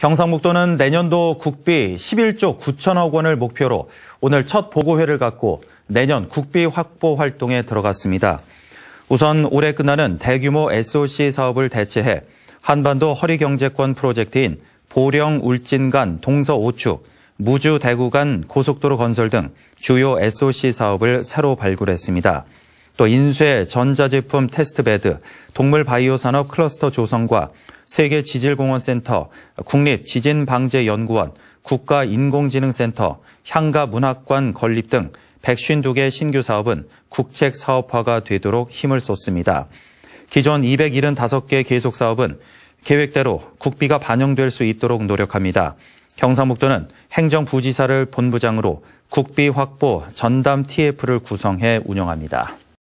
경상북도는 내년도 국비 11조 9천억 원을 목표로 오늘 첫 보고회를 갖고 내년 국비 확보 활동에 들어갔습니다. 우선 올해 끝나는 대규모 SOC 사업을 대체해 한반도 허리경제권 프로젝트인 보령 울진 간 동서 5축, 무주 대구 간 고속도로 건설 등 주요 SOC 사업을 새로 발굴했습니다. 또 인쇄, 전자제품 테스트베드, 동물 바이오 산업 클러스터 조성과 세계 지질공원센터, 국립 지진방재연구원, 국가인공지능센터, 향가문학관 건립 등 152개 신규 사업은 국책 사업화가 되도록 힘을 쏟습니다. 기존 275개 계속 사업은 계획대로 국비가 반영될 수 있도록 노력합니다. 경상북도는 행정부지사를 본부장으로 국비 확보 전담 TF를 구성해 운영합니다.